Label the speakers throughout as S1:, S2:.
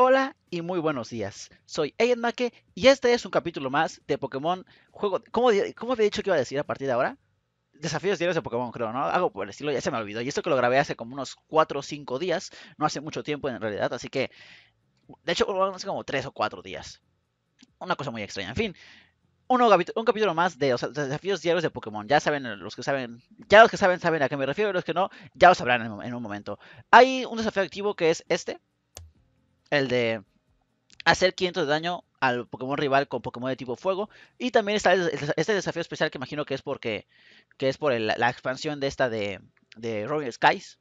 S1: Hola y muy buenos días. Soy Eyen Make y este es un capítulo más de Pokémon Juego. ¿Cómo, ¿Cómo había dicho que iba a decir a partir de ahora? Desafíos diarios de Pokémon, creo, ¿no? Algo por el estilo, ya se me olvidó. Y esto que lo grabé hace como unos 4 o 5 días, no hace mucho tiempo en realidad, así que. De hecho, hace como 3 o 4 días. Una cosa muy extraña. En fin, un capítulo más de, desafíos diarios de Pokémon. Ya saben, los que saben, ya los que saben saben a qué me refiero, los que no, ya os sabrán en un momento. Hay un desafío activo que es este, el de hacer 500 de daño al Pokémon rival con Pokémon de tipo fuego. Y también está este desafío especial que imagino que es porque que es por la expansión de esta de, de Robin Skies.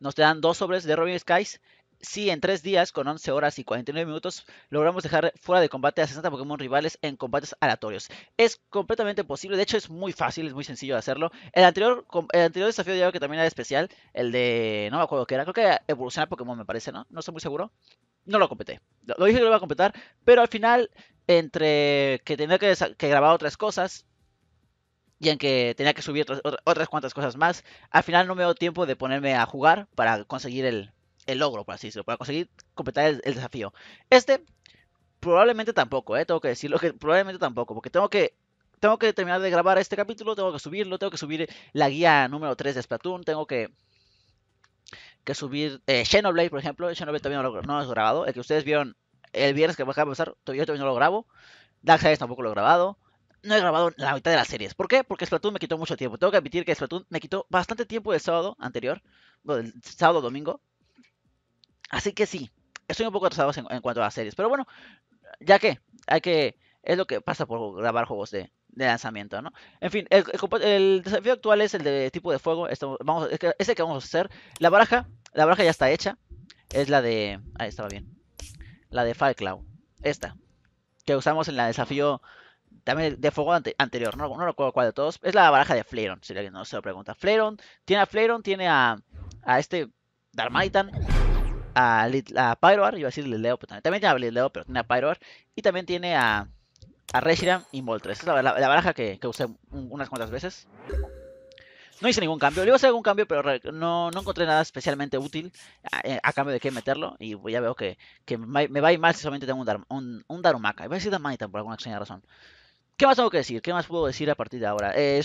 S1: Nos te dan dos sobres de Robin Skies si en 3 días, con 11 horas y 49 minutos, logramos dejar fuera de combate a 60 Pokémon rivales en combates aleatorios. Es completamente posible, de hecho es muy fácil, es muy sencillo de hacerlo. El anterior, el anterior desafío que también era especial, el de, no me acuerdo qué era, creo que era evolucionar Pokémon me parece, ¿no? No estoy muy seguro. No lo completé. Lo dije que lo iba a completar, pero al final, entre que tenía que, grabar otras cosas, y en que tenía que subir otras, otras cuantas cosas más. Al final no me dio tiempo de ponerme a jugar para conseguir el, el logro, por así decirlo, para conseguir completar el, desafío. Este, probablemente tampoco, ¿eh? Tengo que decirlo que probablemente tampoco, porque tengo que tengo que terminar de grabar este capítulo, tengo que subirlo, tengo que subir la guía número 3 de Splatoon, tengo que, que subir eh, Xenoblade, por ejemplo. Xenoblade todavía no lo no grabado. El que ustedes vieron el viernes que me acaba de pasar, todavía, todavía no lo grabo. Sides tampoco lo he grabado. No he grabado la mitad de las series. ¿Por qué? Porque Splatoon me quitó mucho tiempo. Tengo que admitir que Splatoon me quitó bastante tiempo del sábado anterior, Bueno, sábado domingo. Así que sí, estoy un poco atrasado en, cuanto a series. Pero bueno, ya que hay que. Es lo que pasa por grabar juegos de, lanzamiento, ¿no? En fin, el, desafío actual es el de tipo de fuego. Este es, que, vamos a hacer. La baraja, la baraja ya está hecha. Es la de. Ahí estaba bien. La de Firecloud. Esta. Que usamos en el desafío. También de fuego anterior, no, no recuerdo cuál de todos. Es la baraja de Fleron. si alguien no se lo pregunta. Fleron tiene a Fleron, tiene a, a este Darmaitan a, a Pyroar, iba a decir Lileo, pero también, tiene a Lileo, pero tiene a Pyroar. Y también tiene a, a Reshiram y Moltres. es la, baraja que, que usé unas cuantas veces. No hice ningún cambio. Le iba a hacer algún cambio, pero no, no encontré nada especialmente útil eh, a, cambio de qué meterlo. Y ya veo que, que me, va a ir mal si solamente tengo un, un, un Darumaka. Iba a decir Darmanitan por alguna extraña razón. ¿Qué más tengo que decir? ¿Qué más puedo decir a partir de ahora? Eh,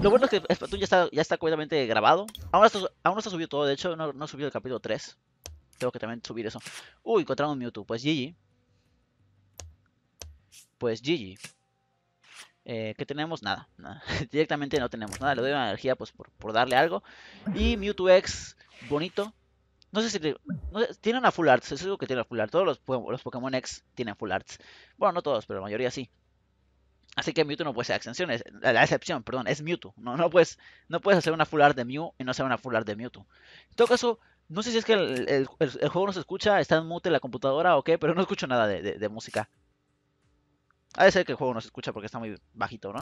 S1: lo bueno es que tú ya está, ya está completamente grabado. Aún, está, aún no está subido todo, de hecho no, no subido el capítulo 3. Tengo que también subir eso. Uy, encontramos Mewtwo. Pues GG. Pues GG. Eh, ¿Qué tenemos? Nada, Directamente no tenemos nada. Le doy una energía pues por, darle algo. Y Mewtwo X, bonito. No sé si... tiene una full arts. es algo que tiene una full arts. Todos los, los Pokémon X tienen full arts. Bueno, no todos, pero la mayoría sí. Así que Mewtwo no puede ser excepción, la excepción, perdón, es Mewtwo. No, no, puedes, no puedes hacer una full art de Mew y no hacer una full art de Mewtwo. En todo caso, no sé si es que el, juego no se escucha, está en mute la computadora o qué, pero no escucho nada de, música. Ha de ser que el juego no se escucha porque está muy bajito, ¿no?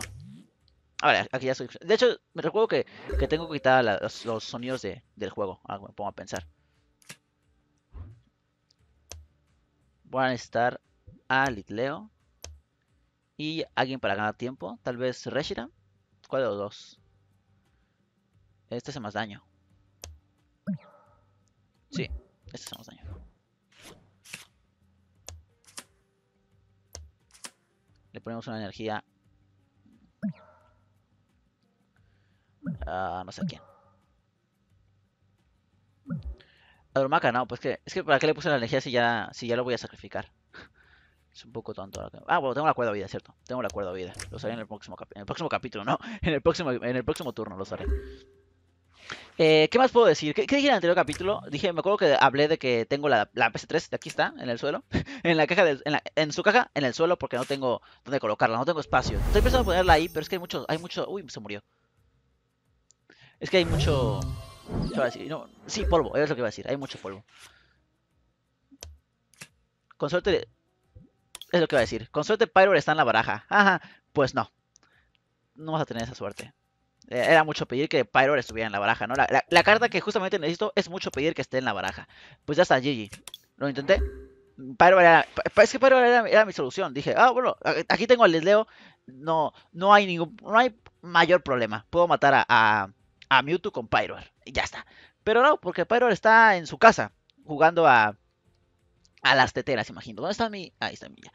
S1: Ahora, aquí ya soy... De hecho, me recuerdo que, que, tengo que quitar los, sonidos del juego. algo ah, me pongo a pensar. Voy a necesitar a Y alguien para ganar tiempo. Tal vez Reshiram ¿Cuál de los dos? Este hace más daño. Sí, este es el más daños. Le ponemos una energía. Ah, no sé a quién. A no, pues que. Es que para qué le puse la energía si ya, si ya lo voy a sacrificar. Es un poco tonto. Ah, bueno, tengo la cuerda de vida, ¿cierto? Tengo la cuerda de vida. Lo haré en el próximo, en el próximo capítulo, ¿no? En el próximo, en el próximo turno lo haré. Eh, ¿Qué más puedo decir? ¿Qué, dije en el anterior capítulo? Dije, me acuerdo que hablé de que tengo la, la PS3, aquí está, en el suelo. en la caja en, su caja, en el suelo, porque no tengo donde colocarla, no tengo espacio. Estoy pensando en ponerla ahí, pero es que hay mucho, hay mucho. Uy, se murió. Es que hay mucho. sí, polvo, eso es lo que iba a decir. Hay mucho polvo. Con suerte. Es lo que iba a decir. Con suerte Pyro está en la baraja. Pues no. No vas a tener esa suerte. Eh, era mucho pedir que Pyro estuviera en la baraja, ¿no? La, carta que justamente necesito es mucho pedir que esté en la baraja. Pues ya está, Gigi. Lo intenté. Pyro era, es que Pyro era, mi solución. Dije, ah, bueno, aquí tengo el desleo. No, no hay ningún, no hay mayor problema. Puedo matar a, a, Mewtwo con Pyro. Y ya está. Pero no, porque Pyro está en su casa jugando a, a las teteras, imagino. ¿Dónde está mi...? Ahí está mi ya.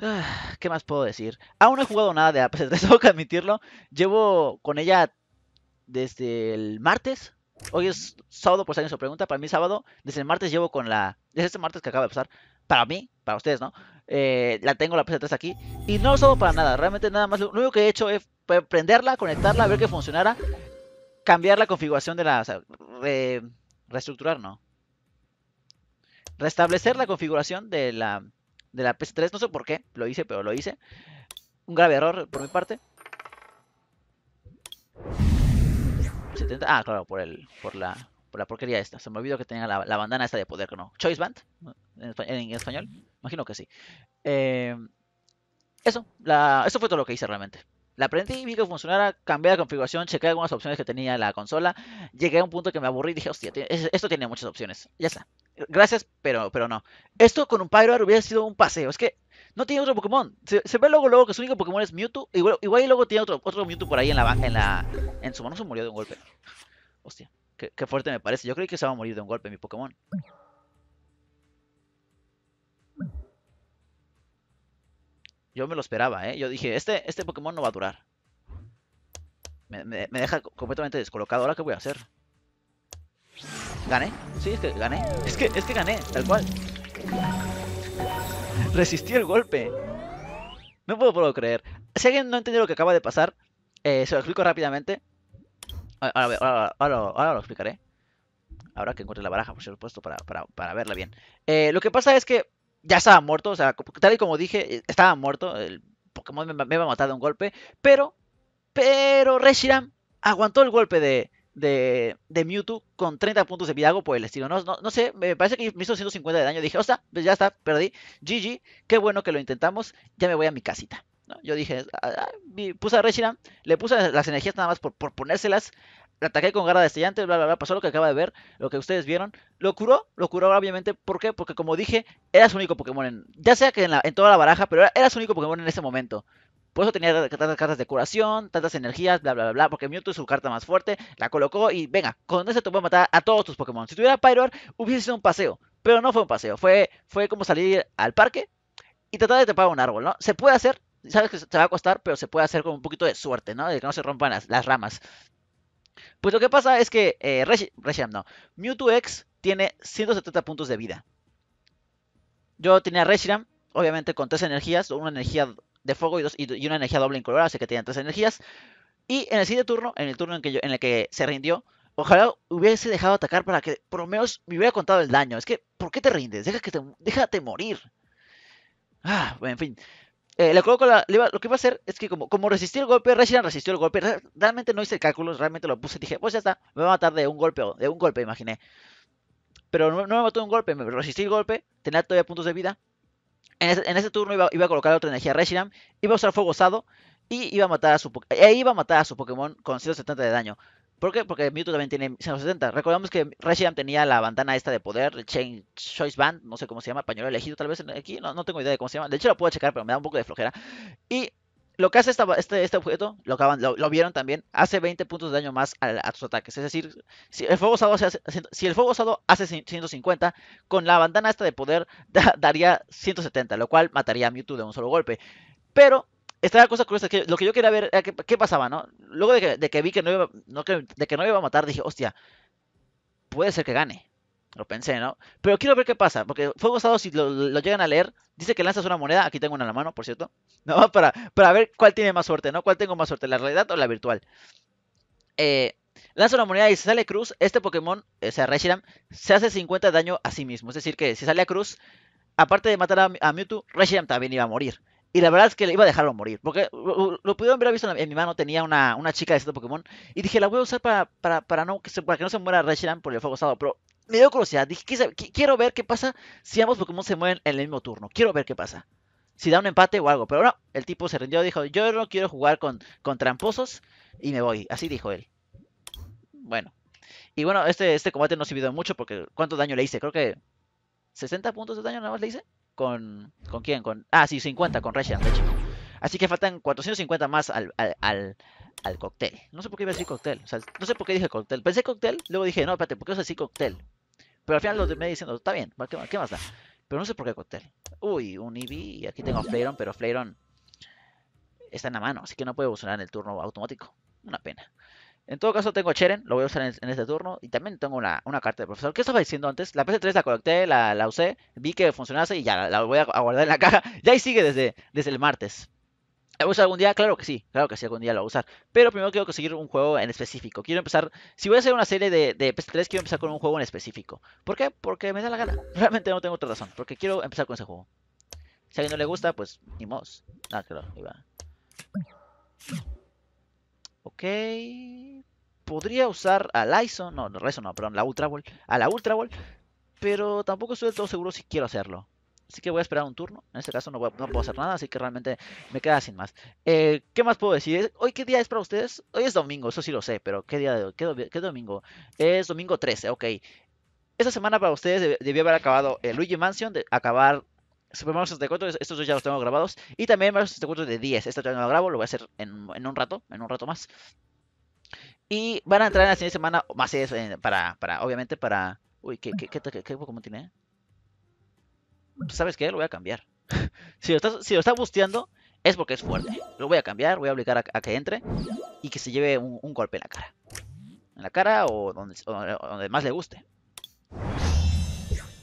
S1: Ah, ¿Qué más puedo decir? Aún no he jugado nada de la 3 tengo que admitirlo. Llevo con ella desde el martes. Hoy es sábado, por si alguien se pregunta. Para mí sábado. Desde el martes llevo con la... Desde este martes que acaba de pasar. Para mí, para ustedes, ¿no? Eh, la tengo la pc 3 aquí. Y no lo para nada. Realmente nada más. Lo único que he hecho es prenderla, conectarla, ver que funcionara. Cambiar la configuración de la... O sea, reestructurar, ¿no? Restablecer la configuración de la de la PS3. No sé por qué, lo hice, pero lo hice. Un grave error por mi parte. ah, claro, por el, por la, por la porquería esta. Se me olvidó que tenía la, bandana esta de poder, ¿no? Choice Band, en, español, imagino que sí. Eh, eso, la, eso fue todo lo que hice realmente. La y vi que funcionara, cambié la configuración, chequé algunas opciones que tenía la consola. Llegué a un punto que me aburrí y dije, hostia, esto tiene muchas opciones. Ya está. Gracias, pero, pero no. Esto con un Pyroar hubiera sido un paseo. Es que no tiene otro Pokémon. Se, ve luego, luego que su único Pokémon es Mewtwo. Igual, y luego tiene otro, Mewtwo por ahí en la en la. En su mano se murió de un golpe. Hostia, qué, qué fuerte me parece. Yo creí que se va a morir de un golpe mi Pokémon. Yo me lo esperaba, ¿eh? Yo dije, este, este Pokémon no va a durar. Me, deja completamente descolocado. ¿Ahora qué voy a hacer? ¿Gané? Sí, es que gané. Es que, gané, tal cual. Resistí el golpe. No puedo, puedo creer. Si alguien no entendió lo que acaba de pasar, eh, se lo explico rápidamente. Ahora, lo explicaré. Ahora que encuentre la baraja, por supuesto, para, para, para verla bien. Eh, lo que pasa es que ya estaba muerto, o sea, tal y como dije, eh, estaba muerto, el Pokémon me, me iba a matar de un golpe, pero, pero Reshiram aguantó el golpe de, de, de, Mewtwo con 30 puntos de vida, algo por el estilo. No, no, sé, me parece que me hizo 150 de daño. Dije, o sea, pues ya está, perdí. GG, qué bueno que lo intentamos, ya me voy a mi casita. ¿No? Yo dije, ah, ah, ah", puse a Reshiram, le puse las energías nada más por ponérselas ataqué con garra destellante, bla, bla, bla, pasó lo que acaba de ver, lo que ustedes vieron. Lo curó, lo curó obviamente, ¿por qué? Porque como dije, era su único Pokémon, ya sea que en, toda la baraja, pero era, único Pokémon en ese momento. Por eso tenía tantas cartas de curación, tantas energías, bla, bla, bla, porque Mewtwo es su carta más fuerte, la colocó y venga, con eso te a matar a todos tus Pokémon. Si tuviera Pyroar, hubiese sido un paseo, pero no fue un paseo, fue, fue como salir al parque y tratar de tapar un árbol, ¿no? Se puede hacer, sabes que se va a costar, pero se puede hacer con un poquito de suerte, ¿no? De que no se rompan las, las ramas. Pues lo que pasa es que eh, Reshiram, no, Mewtwo X tiene 170 puntos de vida. Yo tenía Reshiram, obviamente con tres energías, una energía de fuego y, y, una energía doble incolorada, así que tenía tres energías. Y en el siguiente turno, en el turno en, que yo, en el que se rindió, ojalá hubiese dejado atacar para que por lo menos me hubiera contado el daño. Es que, ¿por qué te rindes? Deja que déjate morir. Ah, en fin. Eh, lo, que iba a hacer es que como, como resistí el golpe, Reshiram resistió el golpe. Realmente no hice el cálculo, realmente lo puse. y Dije, pues ya está, me va a matar de un golpe, de un golpe, imaginé. Pero no, me mató de un golpe, me resistí el golpe, tenía todavía puntos de vida. En ese, turno iba, a colocar otra energía Reshiram, iba a usar fuego osado y iba a matar a su, e, e iba a matar a su Pokémon con 170 de daño. ¿Por qué? Porque Mewtwo también tiene 170. Recordemos que Reshiram tenía la bandana esta de poder, Chain Choice Band, no sé cómo se llama, pañuelo elegido tal vez aquí, no, no tengo idea de cómo se llama. De hecho lo puedo checar, pero me da un poco de flojera. Y lo que hace esta, este, este, objeto, lo, lo, vieron también, hace 20 puntos de daño más a, a ataques. Es decir, si el fuego usado hace, si el fuego usado hace 150, con la bandana esta de poder daría 170, lo cual mataría a Mewtwo de un solo golpe. Pero esta cosa curiosa, que lo que yo quería ver era qué, pasaba, ¿no? Luego de que, vi que no, iba, no iba a matar, dije, hostia, puede ser que gane. Lo pensé, ¿no? Pero quiero ver qué pasa, porque fue gozado si lo, llegan a leer. Dice que lanzas una moneda, aquí tengo una en la mano, por cierto, ¿no? Para, para ver cuál tiene más suerte, ¿no? ¿Cuál tengo más suerte, la realidad o la virtual? Eh, lanza una moneda y si sale Cruz, este Pokémon, o sea, Reshiram, se hace 50 daño a sí mismo. Es decir, que si sale a Cruz, aparte de matar a, a Mewtwo, Reshiram también iba a morir. Y la verdad es que le iba a dejarlo morir. Porque uh, uh, lo, pude haber visto en, mi mano, tenía una, chica de este Pokémon. Y dije, la voy a usar para, para, para no, que para que no se muera Reshiram por el fuego usado. Pero me dio curiosidad. Dije, quiero ver qué pasa si ambos Pokémon se mueren en el mismo turno. Quiero ver qué pasa. Si da un empate o algo. Pero no, el tipo se rindió. Dijo, yo no quiero jugar con, con tramposos. Y me voy. Así dijo él. Bueno. Y bueno, este, este combate no sirvió mucho porque ¿cuánto daño le hice? Creo que 60 puntos de daño nada más le hice con... quién? Con, ah, sí, 50 con Radiant, de hecho. Así que faltan 450 más al, al, al, cóctel. No sé por qué iba a decir cóctel. no sé por qué dije cóctel. Pensé cóctel, luego dije, no, espérate, ¿por qué os a cóctel? Pero al final lo me diciendo, está bien, ¿qué, más da? Pero no sé por qué cóctel. Uy, un Eevee. Y aquí tengo a pero Flairon está en la mano, así que no puede funcionar en el turno automático. Una pena. En todo caso, tengo Cheren, lo voy a usar en, este turno. Y también tengo una, carta de profesor. ¿Qué estaba diciendo antes? La PS3 la conecté, la, la usé, vi que funcionase y ya la, voy a, guardar en la caja. Ya ahí sigue desde, desde el martes. ¿La voy algún día? Claro que sí, claro que sí, algún día lo voy a usar. Pero primero quiero conseguir un juego en específico. Quiero empezar, si voy a hacer una serie de, de PS3, quiero empezar con un juego en específico. ¿Por qué? Porque me da la gana. Realmente no tengo otra razón, porque quiero empezar con ese juego. Si a alguien no le gusta, pues ni mos. Ah, claro, ahí va. Ok. Podría usar a Lyson, no, no, perdón, la Ultra Ball, a la Ultra Ball, pero tampoco estoy del todo seguro si quiero hacerlo. Así que voy a esperar un turno. En este caso no, puedo hacer nada, así que realmente me queda sin más. Eh, ¿Qué más puedo decir? ¿Hoy qué día es para ustedes? Hoy es domingo, eso sí lo sé, pero ¿qué día de ¿Qué, domingo? Es domingo 13, ok. Esta semana para ustedes debió haber acabado el Luigi Mansion, de acabar Super Mario 64, estos dos ya los tengo grabados. Y también Mario 64 de 10. Esto todavía no lo grabo, lo voy a hacer en, un rato, en un rato más. Y van a entrar en la de semana, más es eh, para, obviamente, para... Uy, ¿qué, qué, Pokémon tiene? Eh. ¿Sabes qué? Lo voy a cambiar. si, lo está, si lo está busteando, es porque es fuerte. Lo voy a cambiar, voy a obligar a, que entre y que se lleve un, golpe en la cara. En la cara o donde, donde más le guste.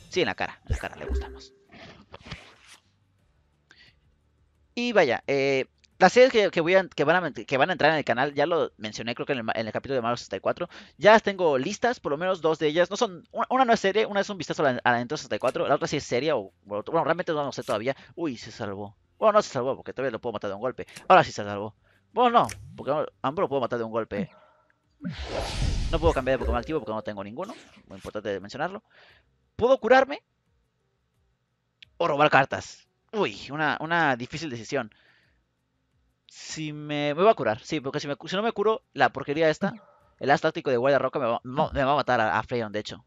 S1: Sí, en la cara, en la cara le gusta más. Y vaya, eh, las series que, van a, entrar en el canal, ya lo mencioné creo que en el, capítulo de Mario 64, ya tengo listas, por lo menos dos de ellas. No son, una, no es serie, una es un vistazo a la, a 64, la otra sí es serie, o bueno, realmente no sé todavía. Uy, se salvó. Bueno, no se salvó, porque todavía lo puedo matar de un golpe. Ahora sí se salvó. Bueno, no, porque ambos lo puedo matar de un golpe. No puedo cambiar de Pokémon activo porque no tengo ninguno. Muy importante mencionarlo. Puedo curarme, o robar cartas. Uy, una, difícil decisión. Si me, me voy a curar, sí, porque si, me, si no me curo, la porquería esta, el as táctico de guardia roca me va, a matar a, a, de hecho.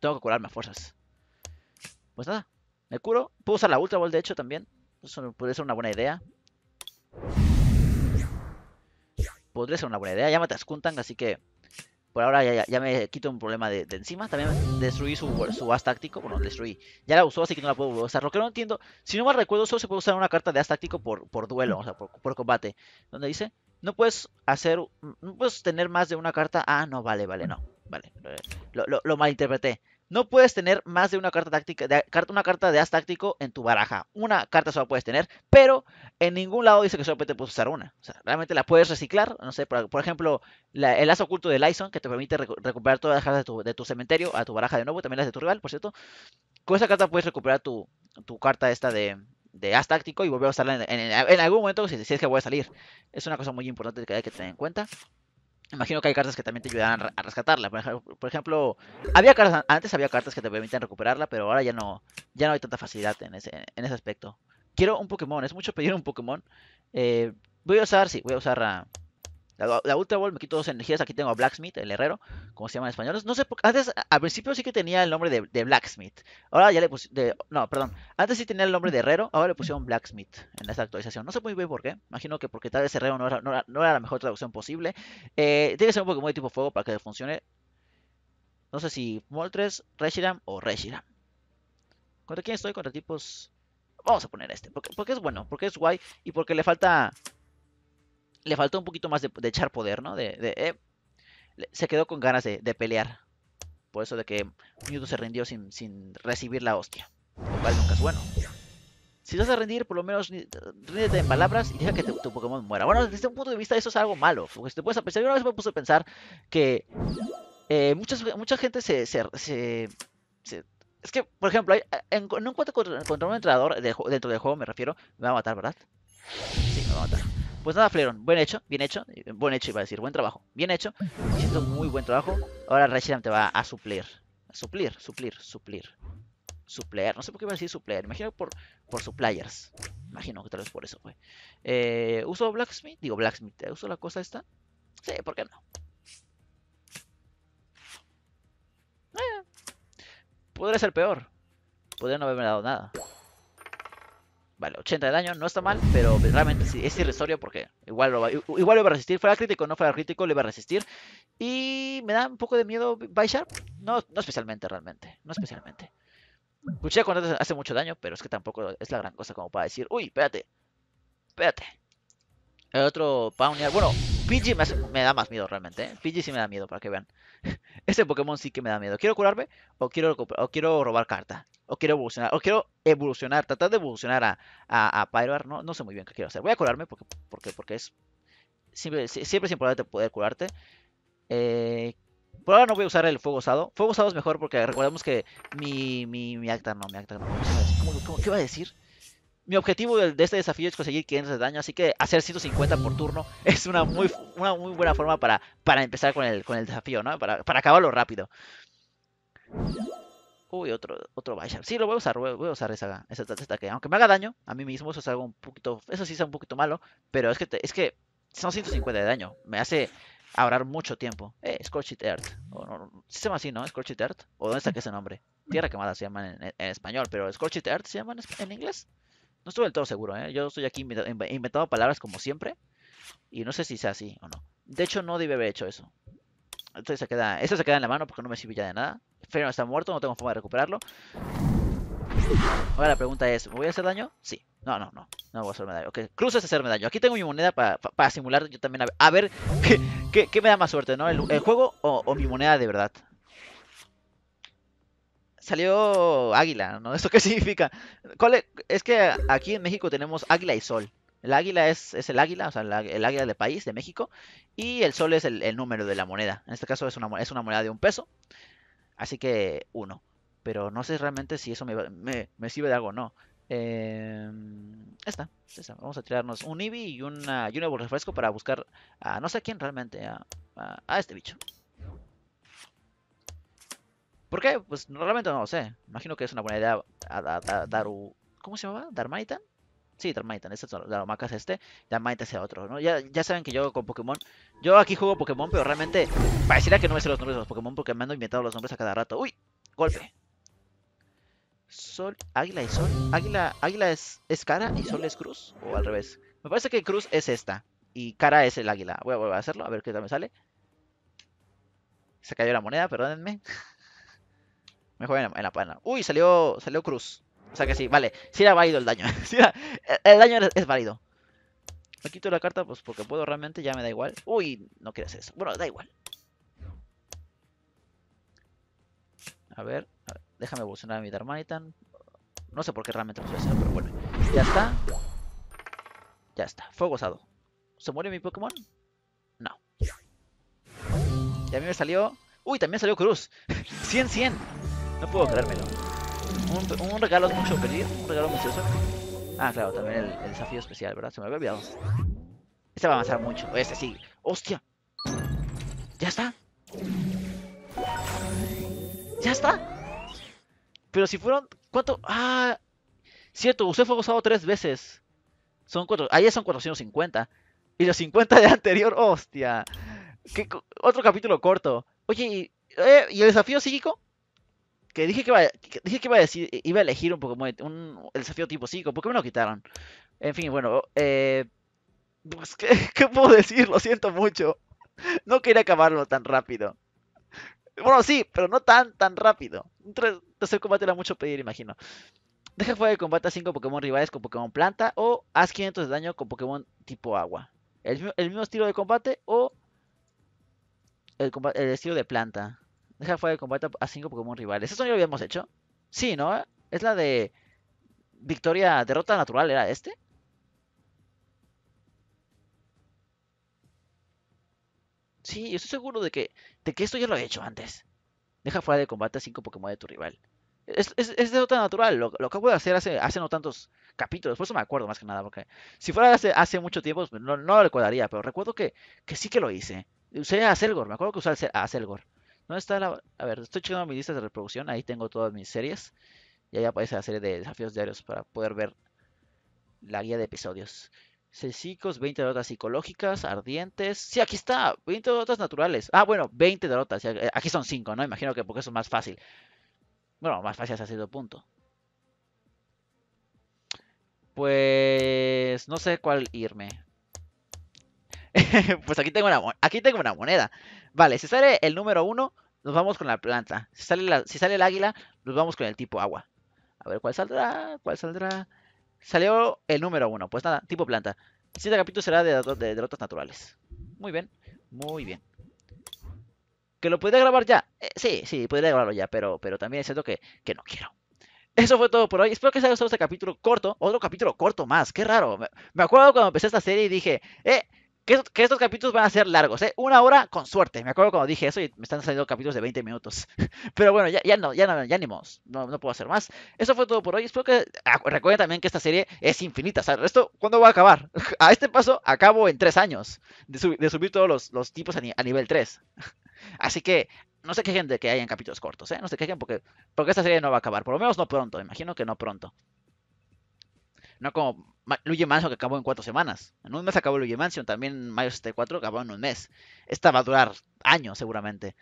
S1: Tengo que curarme a fuerzas. Pues nada, me curo. Puedo usar la Ultra Ball, de hecho, también. Eso puede ser una buena idea. Podría ser una buena idea. Ya a Skuntang, así que por ahora ya, me quito un problema de, encima. También destruí su, as táctico. Bueno, destruí. Ya la usó, así que no la puedo usar. Lo que no entiendo, si no mal recuerdo, solo se puede usar una carta de as táctico por, por duelo, o sea, por, combate. Donde dice, no puedes hacer, no puedes tener más de una carta. Ah, no, vale, vale, no. Vale, eh, lo, lo, lo malinterpreté. No puedes tener más de una carta táctica, de, una carta de as táctico en tu baraja. Una carta solo puedes tener, pero en ningún lado dice que te puedes usar una. O sea, realmente la puedes reciclar. No sé, por, ejemplo, el as oculto de Lyson, que te permite recuperar todas las cartas de tu, cementerio a tu baraja de nuevo, también las de tu rival, por cierto. Con esa carta puedes recuperar tu, carta esta de, de as táctico y volver a usarla en, algún momento si, decides que voy a salir. Es una cosa muy importante que hay que tener en cuenta. Imagino que hay cartas que también te ayudan a rescatarla. Por ejemplo, había cartas, antes había cartas que te permitían recuperarla, pero ahora ya no, ya no hay tanta facilidad en ese, aspecto. Quiero un Pokémon, es mucho pedir un Pokémon. Eh, voy a usar, sí, voy a usar a, la, la, Ultra Ball me quito dos energías. Aquí tengo a Blacksmith, el herrero, como se llama en español. No sé, antes, al principio sí que tenía el nombre de, Blacksmith. Ahora ya le pusieron. No, perdón. Antes sí tenía el nombre de herrero, ahora le pusieron Blacksmith en esta actualización. No sé muy bien por qué. Imagino que porque tal vez herrero no era, la mejor traducción posible. Eh, tiene que ser un Pokémon de tipo fuego para que funcione. No sé si Moltres, Reshiram o Reshiram. ¿Contra quién estoy? Contra tipos. Vamos a poner este. Porque, porque es bueno, porque es guay y porque le falta le faltó un poquito más de, echar poder, ¿no? De, eh, se quedó con ganas de, pelear. Por eso de que Mewtwo se rindió sin, recibir la hostia. Lo cual nunca es bueno. Si vas a rendir, por lo menos ríndete en palabras y deja que tu, Pokémon muera. Bueno, desde un punto de vista eso es algo malo. Porque si te puedes pensar, yo una vez me puse a pensar que eh, mucha gente se, es que, por ejemplo, hay, en, en, un contra, un entrenador dentro del juego, me refiero, me va a matar, ¿verdad? Sí, me va a matar. Pues nada, Fleron, buen hecho, bien hecho, eh, buen hecho iba a decir, buen trabajo, bien hecho, siento muy buen trabajo. Ahora Reshiram te va a suplir, suplir, suplir, suplir, suplir, no sé por qué iba a decir suplir, imagino por, por suppliers, imagino que tal vez por eso fue. Eh, ¿Uso Blacksmith? Digo Blacksmith, ¿uso la cosa esta? Sí, ¿por qué no? Eh, podría ser peor, podría no haberme dado nada. Vale, 80 de daño, no está mal, pero realmente es irrisorio porque igual lo, va, iba a resistir. Fuera crítico, no fuera crítico, Le iba a resistir. Y me da un poco de miedo Bysharp. No, no especialmente, realmente. No especialmente. Cuchilla cuando hace mucho daño, pero es que tampoco es la gran cosa como para decir, uy, espérate, espérate. El otro unir, bueno, Pidgey me, da más miedo realmente. ¿eh? Pidgey sí me da miedo, para que vean. Este Pokémon sí que me da miedo. Quiero curarme o quiero, o quiero robar carta. O quiero evolucionar. O quiero evolucionar. Tratar de evolucionar a, a, a Pyroar. No, no sé muy bien qué quiero hacer. Voy a curarme porque, porque, porque es... Siempre, siempre es importante poder curarte. Eh, por ahora no voy a usar el fuego usado. Fuego usado es mejor porque recordemos que mi, mi, mi acta no, mi acta no. ¿Cómo, qué va a decir? mi objetivo de, este desafío es conseguir 500 de daño, así que hacer 150 por turno es una muy, una muy buena forma para, para empezar con el, con el desafío, ¿no? Para, acabarlo rápido. Uy, otro, otro Sí, lo voy a usar, voy a usar esa, esa, que Aunque me haga daño a mí mismo, eso es algo un poquito, eso sí es un poquito malo, pero es que, es que son 150 de daño. Me hace ahorrar mucho tiempo. Eh, Scorched Earth. O, se llama así, ¿no? ¿Scorchit Earth. ¿O dónde saqué ese nombre? Tierra quemada se llama en, español, pero Scorchit Earth se llama en inglés. No estoy del todo seguro, ¿eh? Yo estoy aquí inventando, palabras como siempre. Y no sé si sea así o no. De hecho, no debe haber hecho eso. Entonces se queda, eso se queda en la mano porque no me sirve ya de nada. Pero está muerto, no tengo forma de recuperarlo. Ahora la pregunta es, ¿me voy a hacer daño? Sí. No, no, no. No voy a hacerme daño. Ok, Cruces a hacerme daño. Aquí tengo mi moneda para simular yo también. A ver, ¿qué, me da más suerte, ¿no? ¿El, juego o mi moneda de verdad? salió águila, ¿no? ¿Esto qué significa? ¿Cuál es? que aquí en México tenemos águila y sol. El águila es, es el águila, o sea, el águila del país, de México. Y el sol es el, número de la moneda. En este caso es una, es una moneda de un peso. Así que uno. Pero no sé realmente si eso me, me, sirve de algo o no. Eh, esta, esta, vamos a tirarnos un Eevee y, una, y un nuevo refresco para buscar a no sé quién realmente, a este bicho. ¿Por qué? Pues realmente no lo sé. Imagino que es una buena idea dar, ¿Cómo se llamaba? ¿Darmaitan? Sí, Darmaitan, este es es este, Darmaitan es otro, Ya, ya saben que yo con Pokémon, yo aquí juego Pokémon, pero realmente pareciera que no me sé los nombres de los Pokémon porque me han inventado los nombres a cada rato. ¡Uy! Golpe. Sol, águila y sol. Águila, águila es, es cara y sol es cruz, o al revés. Me parece que cruz es esta y cara es el águila. Voy a volver a hacerlo, a ver qué tal me sale. Se cayó la moneda, perdónenme. Me en la pana. Uy, salió, salió Cruz. O sea que sí, vale. Si sí era válido el daño. el daño es, válido. Me quito la carta, pues porque puedo realmente, ya me da igual. Uy, no quieres eso. Bueno, da igual. A ver, déjame evolucionar a mi Darmanitan. No sé por qué realmente lo estoy haciendo, pero bueno. Ya está. Ya está. Fue gozado. ¿Se muere mi Pokémon? No. Y a mí me salió... Uy, también salió Cruz. 100-100. No puedo creérmelo. Un, regalo mucho pedir, un regalo mucho Ah, claro, también el, desafío especial, ¿verdad? Se me había olvidado. Este va a avanzar mucho. Este sí. ¡Hostia! ¿Ya está? ¿Ya está? Pero si fueron... ¿Cuánto? Ah... Cierto, usted fue usado tres veces. Son cuatro... Ahí son 450. Y los 50 de anterior, hostia. ¿Qué... Otro capítulo corto. Oye, ¿y eh, el desafío psíquico? que dije que iba, dije que iba a decir, iba a elegir un Pokémon, el desafío tipo 5 qué me lo quitaron. En fin, bueno, eh, pues, ¿qué, puedo decir? Lo siento mucho. No quería acabarlo tan rápido. Bueno, sí, pero no tan, tan rápido. Un tercer combate era mucho pedir, imagino. Deja fuera de combate a 5 Pokémon rivales con Pokémon planta o haz 500 de daño con Pokémon tipo agua. El, mismo estilo de combate o el estilo de planta. Deja fuera de combate a cinco Pokémon rivales. ¿Eso no lo habíamos hecho? Sí, ¿no? Es la de victoria, derrota natural, ¿era este? Sí, estoy seguro de que, de que esto ya lo he hecho antes. Deja fuera de combate a 5 Pokémon de tu rival. Es, derrota natural, lo, que acabo de hacer hace, no tantos capítulos, por eso me acuerdo más que nada, porque si fuera hace, mucho tiempo pues, no, no, lo recordaría, pero recuerdo que, que sí que lo hice. Usé a Selgor, me acuerdo que usé a Selgor no está la.? A ver, estoy checando mis listas de reproducción. Ahí tengo todas mis series. Y ahí aparece la serie de desafíos diarios para poder ver la guía de episodios. chicos, 20 derrotas psicológicas, ardientes. Sí, aquí está, 20 derrotas naturales. Ah, bueno, 20 derrotas. Eh, aquí son 5, ¿no? Imagino que porque eso es más fácil. Bueno, más fácil Ha sido punto. Pues no sé cuál irme. pues aquí tengo, una, aquí tengo una moneda. Vale, si sale el número uno, nos vamos con la planta. Si sale, si sale el águila, nos vamos con el tipo agua. A ver, ¿cuál saldrá? ¿Cuál saldrá? Salió el número uno. Pues nada, tipo planta. Siguiente capítulo será de, de, derrotas naturales. Muy bien, muy bien. ¿Que lo podría grabar ya? Eh, sí, sí, podría grabarlo ya, pero, pero también es cierto que, que no quiero. Eso fue todo por hoy. Espero que os haya gustado este capítulo corto. Otro capítulo corto más. Qué raro. Me acuerdo cuando empecé esta serie y dije, eh, que, estos capítulos van a ser largos, ¿eh? Una hora con suerte. Me acuerdo cuando dije eso y me están saliendo capítulos de 20 minutos. Pero bueno, ya, ya no, ya no, ya ni no, no, puedo hacer más. Eso fue todo por hoy. Espero que ah, recuerden también que esta serie es infinita. O sea, ¿esto cuándo va a acabar? A este paso acabo en tres años de, subir todos los, tipos a, nivel 3. Así que no se quejen de que hayan capítulos cortos, ¿eh? No se quejen porque, porque esta serie no va a acabar. Por lo menos no pronto. Imagino que no pronto. No como Luigi Mansion que acabó en cuatro semanas. En un mes acabó Luigi Mansion, también Mario 64 acabó en un mes. Esta va a durar años seguramente.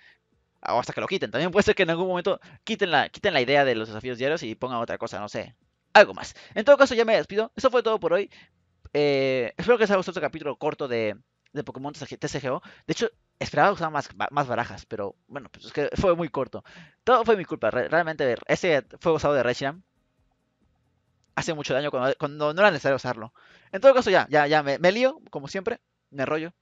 S1: O hasta que lo quiten. También puede ser que en algún momento quiten la, quiten la idea de los desafíos diarios y pongan otra cosa, no sé. Algo más. En todo caso, ya me despido. Eso fue todo por hoy. Eh, espero que les haya gustado este capítulo corto de, de Pokémon TCGO. De hecho, esperaba usar más, más barajas, pero bueno, pues que fue muy corto. Todo fue mi culpa. Realmente, ese fue usado de Reshiram hace mucho daño cuando, no era necesario usarlo. En todo caso, ya, ya, ya me, lío, como siempre, me rollo.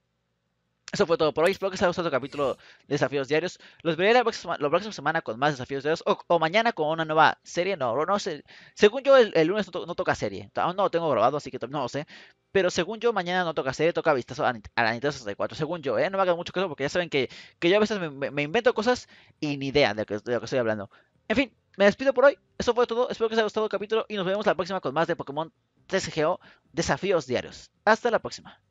S1: Eso fue todo por hoy. Espero que se haya gustado el capítulo de desafíos diarios. Los veré la próxima, semana con más desafíos diarios o, mañana con una nueva serie. No, no sé. Según yo, el, lunes no, toca serie. Aún no lo tengo grabado, así que no lo sé. Pero según yo, mañana no toca serie, toca vistas a, la Nintendo 64. Según yo, ¿eh? No me hagan mucho caso porque ya saben que, que yo a veces me, invento cosas y ni idea de lo, que, de lo que estoy hablando. En fin, me despido por hoy. Eso fue todo. Espero que os haya gustado el capítulo y nos vemos la próxima con más de Pokémon TCGO Desafíos Diarios. Hasta la próxima.